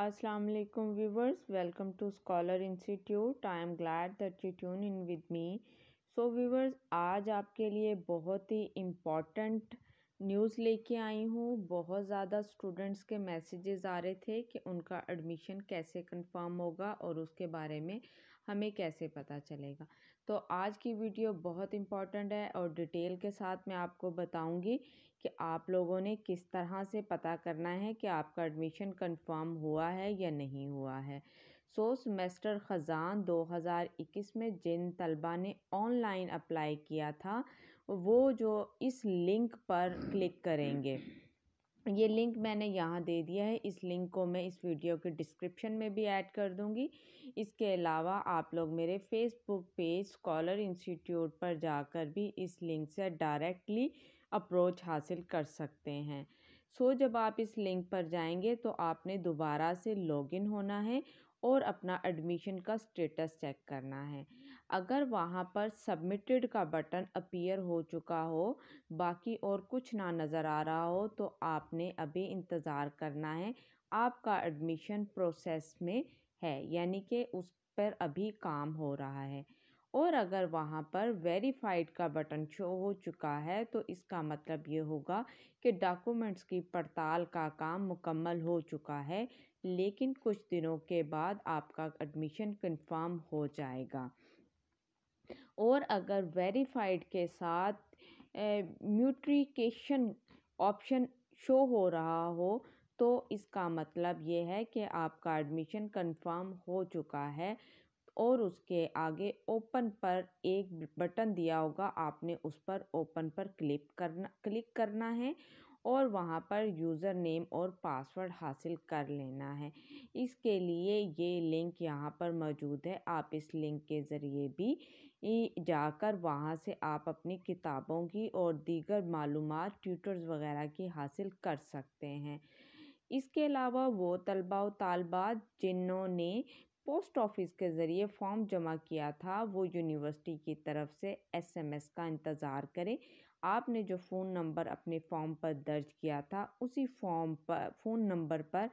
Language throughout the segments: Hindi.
अस्सलाम वालेकुम viewers welcome to scholar institute i am glad that you tune in with me so viewers आज आपके लिए बहुत ही इम्पॉर्टेंट न्यूज़ लेके आई हूँ बहुत ज़्यादा स्टूडेंट्स के मैसेजेस आ रहे थे कि उनका एडमिशन कैसे कंफर्म होगा और उसके बारे में हमें कैसे पता चलेगा तो आज की वीडियो बहुत इम्पॉर्टेंट है और डिटेल के साथ मैं आपको बताऊंगी कि आप लोगों ने किस तरह से पता करना है कि आपका एडमिशन कंफर्म हुआ है या नहीं हुआ है सो सेमेस्टर ख़जान 2021 में जिन तलबा ने ऑनलाइन अप्लाई किया था वो जो इस लिंक पर क्लिक करेंगे ये लिंक मैंने यहाँ दे दिया है इस लिंक को मैं इस वीडियो के डिस्क्रिप्शन में भी ऐड कर दूँगी इसके अलावा आप लोग मेरे फेसबुक पेज स्कॉलर इंस्टीट्यूट पर जाकर भी इस लिंक से डायरेक्टली अप्रोच हासिल कर सकते हैं सो so, जब आप इस लिंक पर जाएंगे तो आपने दोबारा से लॉगिन होना है और अपना एडमिशन का स्टेटस चेक करना है अगर वहाँ पर सबमिटेड का बटन अपीयर हो चुका हो बाकी और कुछ ना नज़र आ रहा हो तो आपने अभी इंतज़ार करना है आपका एडमिशन प्रोसेस में है यानी कि उस पर अभी काम हो रहा है और अगर वहाँ पर वेरीफाइड का बटन शो हो चुका है तो इसका मतलब ये होगा कि डॉक्यूमेंट्स की पड़ताल का काम मुकम्मल हो चुका है लेकिन कुछ दिनों के बाद आपका एडमिशन कंफर्म हो जाएगा और अगर वेरीफाइड के साथ म्यूट्रिकेशन ऑप्शन शो हो रहा हो तो इसका मतलब ये है कि आपका एडमिशन कंफर्म हो चुका है और उसके आगे ओपन पर एक बटन दिया होगा आपने उस पर ओपन पर क्लिक करना क्लिक करना है और वहाँ पर यूज़र नेम और पासवर्ड हासिल कर लेना है इसके लिए ये लिंक यहाँ पर मौजूद है आप इस लिंक के ज़रिए भी जाकर वहाँ से आप अपनी किताबों की और दीगर मालूम ट्यूटर्स वगैरह की हासिल कर सकते हैं इसके अलावा वो तलबा व तलबात जिन्होंने पोस्ट ऑफिस के ज़रिए फॉर्म जमा किया था वो यूनिवर्सिटी की तरफ से एसएमएस का इंतज़ार करें आपने जो फ़ोन नंबर अपने फॉर्म पर दर्ज किया था उसी फॉर्म पर फ़ोन नंबर पर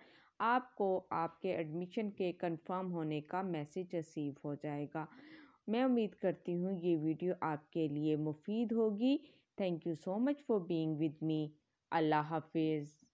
आपको आपके एडमिशन के कंफर्म होने का मैसेज रिसीव हो जाएगा मैं उम्मीद करती हूँ ये वीडियो आपके लिए मुफीद होगी thank you so much for being with me अल्लाह हाफिज़